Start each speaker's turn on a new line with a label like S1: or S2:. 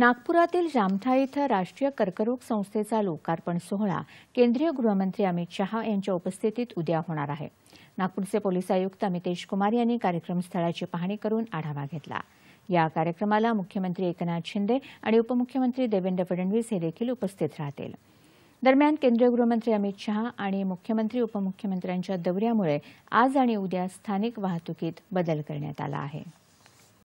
S1: नागपुरातील जामठा इथं राष्ट्रीय कर्करोग संस्थेचा लोकार्पण सोहळा केंद्रीय गृहमंत्री अमित शहा यांच्या उपस्थितीत उद्या होणार आहे नागपूरचे पोलीस आयुक्त अमितेश कुमार यांनी कार्यक्रमस्थळाची पाहणी करून आढावा घेतला या कार्यक्रमाला मुख्यमंत्री एकनाथ शिंदे आणि उपमुख्यमंत्री देवेंद्र फडणवीस हे देखील उपस्थित राहतील दरम्यान केंद्रीय गृहमंत्री अमित शहा आणि मुख्यमंत्री उपमुख्यमंत्र्यांच्या दौऱ्यामुळे आज आणि उद्या स्थानिक वाहतुकीत बदल करण्यात आला आहे